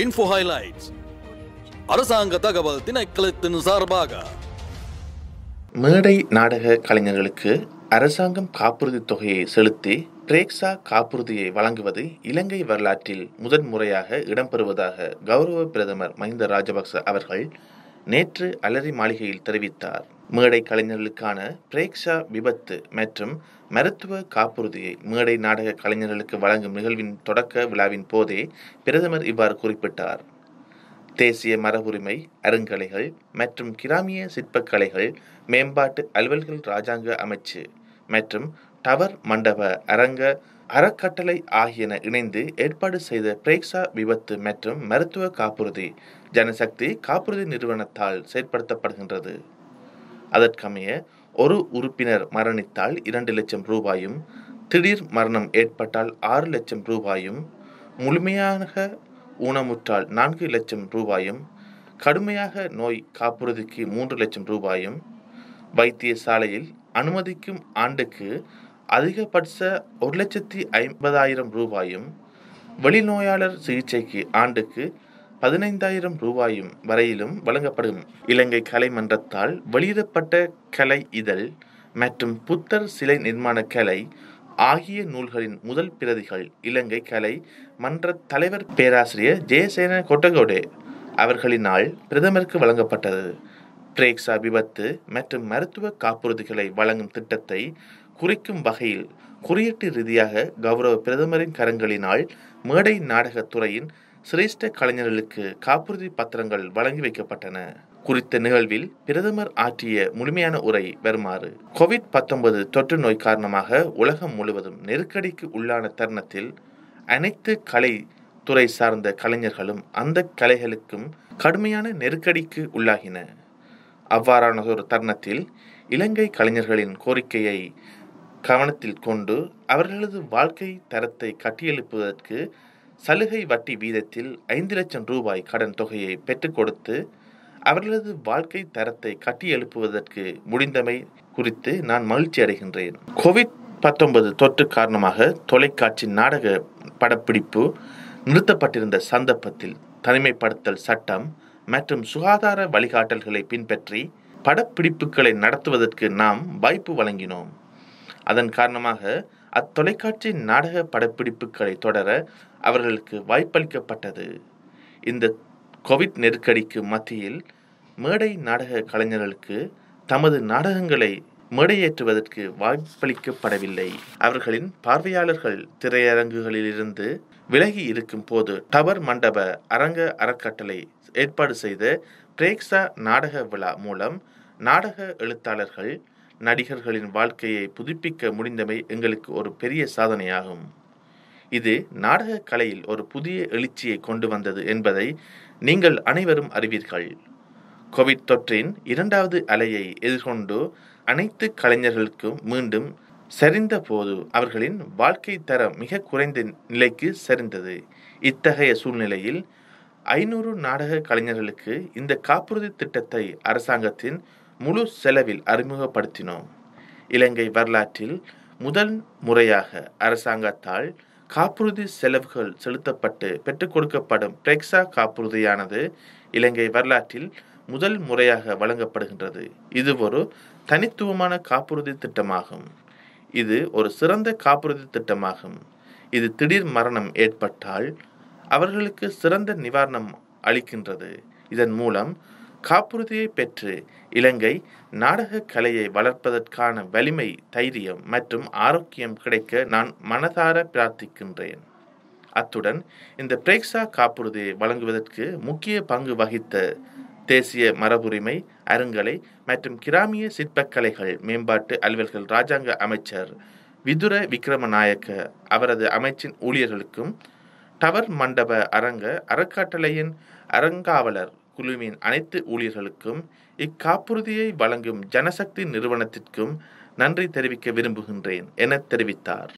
info highlights அரசாங்க தகவல் திணைக்களத்தின் சார்பாக மேடை நாடக கலைஞர்களுக்கு அரசாங்கம் காப்புறுதி தொகையை செலுத்தி பிரேக்ஸா காப்புறுதியை வழங்குவது இலங்கை வரலாற்றில் முதன்முறையாக இடம்பெறுவதாக கௌரவ பிரதமர் மஹிந்த ராஜபக்ச அவர்கள் நேற்று அலரி மாளிகையில் தெரிவித்தார் மேடை கலைஞர்களுக்கான பிரேக்ஷா விபத்து மற்றும் மருத்துவ காப்புறுதியை மேடை நாடக கலைஞர்களுக்கு வழங்கும் நிகழ்வின் தொடக்க விழாவின் போதே பிரதமர் இவ்வாறு குறிப்பிட்டார் தேசிய மரபுரிமை அருங்கலைகள் மற்றும் கிராமிய சிற்பக்கலைகள் மேம்பாட்டு அலுவல்கள் ராஜாங்க அமைச்சு மற்றும் டவர் மண்டப அரங்க அறக்கட்டளை ஆகியன இணைந்து ஏற்பாடு செய்த பிரேக்ஸா விபத்து மற்றும் மருத்துவ காப்புறுதி ஜனசக்தி காப்புறுதி நிறுவனத்தால் செயற்படுத்தப்படுகின்றது அதற்கமைய ஒரு உறுப்பினர் மரணித்தால் இரண்டு லட்சம் ரூபாயும் திடீர் மரணம் ஏற்பட்டால் ஆறு லட்சம் ரூபாயும் முழுமையாக ஊனமுற்றால் நான்கு லட்சம் ரூபாயும் கடுமையாக நோய் காப்புறுதிக்கு மூன்று லட்சம் ரூபாயும் வைத்தியசாலையில் அனுமதிக்கும் ஆண்டுக்கு அதிகபட்ச ஒரு லட்சத்தி ஐம்பதாயிரம் ரூபாயும் வெளிநோயாளர் சிகிச்சைக்கு ஆண்டுக்கு பதினைந்தாயிரம் ரூபாயும் வரையிலும் வழங்கப்படும் இலங்கை கலைமன்றத்தால் வெளியிடப்பட்ட கலை இதழ் மற்றும் புத்தர் சிலை நிர்மாண கலை ஆகிய நூல்களின் முதல் பிரதிகள் இலங்கை கலை மன்ற தலைவர் பேராசிரியர் ஜெயசேன கொட்டகோடே அவர்களினால் பிரதமருக்கு வழங்கப்பட்டது பிரேக்ஸா விபத்து மற்றும் மருத்துவ காப்புறுதிகளை வழங்கும் திட்டத்தை குறிக்கும் வகையில் குறியீட்டு ரீதியாக கௌரவ பிரதமரின் கரங்களினால் மேடை நாடகத் துறையின் சிரேஷ்ட கலைஞர்களுக்கு காப்புறுதி பத்திரங்கள் வழங்கி வைக்கப்பட்டன குறித்த நிகழ்வில் பிரதமர் ஆற்றிய முழுமையான உரை வருமாறு கோவிட் பத்தொன்பது தொற்று நோய் காரணமாக உலகம் முழுவதும் நெருக்கடிக்கு உள்ளான தருணத்தில் அனைத்து கலை துறை சார்ந்த கலைஞர்களும் அந்த கலைகளுக்கும் கடுமையான நெருக்கடிக்கு உள்ளாகின அவ்வாறான ஒரு தருணத்தில் இலங்கை கலைஞர்களின் கோரிக்கையை கவனத்தில் கொண்டு அவர்களது வாழ்க்கை தரத்தை கட்டியெழுப்புவதற்கு சலுகை வட்டி வீதத்தில் ஐந்து லட்சம் ரூபாய் கடன் தொகையை பெற்றுக் கொடுத்து அவர்களது வாழ்க்கை தரத்தை கட்டியெழுப்புவதற்கு முடிந்தமை குறித்து நான் மகிழ்ச்சி அடைகின்றேன் கோவிட் பத்தொன்பது தொற்று காரணமாக தொலைக்காட்சி நாடக படப்பிடிப்பு நிறுத்தப்பட்டிருந்த சந்தர்ப்பத்தில் தனிமைப்படுத்தல் சட்டம் மற்றும் சுகாதார வழிகாட்டல்களை பின்பற்றி படப்பிடிப்புகளை நடத்துவதற்கு நாம் வாய்ப்பு வழங்கினோம் அதன் காரணமாக அத்தொலைக்காட்சி நாடக படப்பிடிப்புகளை தொடர அவர்களுக்கு வாய்ப்பளிக்கப்பட்டது இந்த கோவிட் நெருக்கடிக்கு மத்தியில் மேடை நாடக கலைஞர்களுக்கு தமது நாடகங்களை மேடையேற்றுவதற்கு வாய்ப்பளிக்கப்படவில்லை அவர்களின் பார்வையாளர்கள் திரையரங்குகளில் இருந்து விலகி இருக்கும் போது டவர் மண்டப அரங்க அறக்கட்டளை ஏற்பாடு செய்த பிரேக்ஸா நாடக விழா மூலம் நாடக எழுத்தாளர்கள் நடிகர்களின் வாழ்க்கையை புதுப்பிக்க முடிந்தமை எங்களுக்கு ஒரு பெரிய சாதனையாகும் இது நாடகக் கலையில் ஒரு புதிய எழுச்சியை கொண்டு வந்தது என்பதை நீங்கள் அனைவரும் அறிவீர்கள் கோவிட் தொற்றின் இரண்டாவது அலையை எதிர்கொண்டு அனைத்து கலைஞர்களுக்கும் மீண்டும் சரிந்த போது அவர்களின் வாழ்க்கை தரம் மிக குறைந்த நிலைக்கு சரிந்தது இத்தகைய சூழ்நிலையில் ஐநூறு நாடக கலைஞர்களுக்கு இந்த காப்புறுதி திட்டத்தை அரசாங்கத்தின் முழு செலவில் அறிமுகப்படுத்தினோம் இலங்கை வரலாற்றில் முதல் முறையாக அரசாங்கத்தால் காப்புறுதி செலவுகள் செலுத்தப்பட்டு பெற்றுக் கொடுக்கப்படும் பிரெக்ஸா காப்புறுதியானது இலங்கை வரலாற்றில் முதல் முறையாக வழங்கப்படுகின்றது இது ஒரு தனித்துவமான காப்புறுதி திட்டமாகும் இது ஒரு சிறந்த காப்புறுதி திட்டமாகும் இது திடீர் மரணம் ஏற்பட்டால் அவர்களுக்கு சிறந்த நிவாரணம் அளிக்கின்றது இதன் மூலம் காப்புறுதியை பெற்று இலங்கை நாடக கலையை வளர்ப்பதற்கான வலிமை தைரியம் மற்றும் ஆரோக்கியம் கிடைக்க நான் மனதார பிரார்த்திக்கின்றேன் அத்துடன் இந்த பிரேக்ஸா காப்புறுதியை வழங்குவதற்கு முக்கிய பங்கு வகித்த தேசிய மரபுரிமை அருங்கலை மற்றும் கிராமிய சிற்பக்கலைகள் மேம்பாட்டு அலுவல்கள் இராஜாங்க அமைச்சர் விதுர விக்ரமநாயக்க அவரது அமைச்சின் ஊழியர்களுக்கும் டவர் மண்டப அரங்க அறக்கட்டளையின் அரங்காவலர் குழுவின் அனைத்து ஊழியர்களுக்கும் இக்காப்புறுதியை வழங்கும் ஜனசக்தி நிறுவனத்திற்கும் நன்றி தெரிவிக்க விரும்புகின்றேன் என தெரிவித்தார்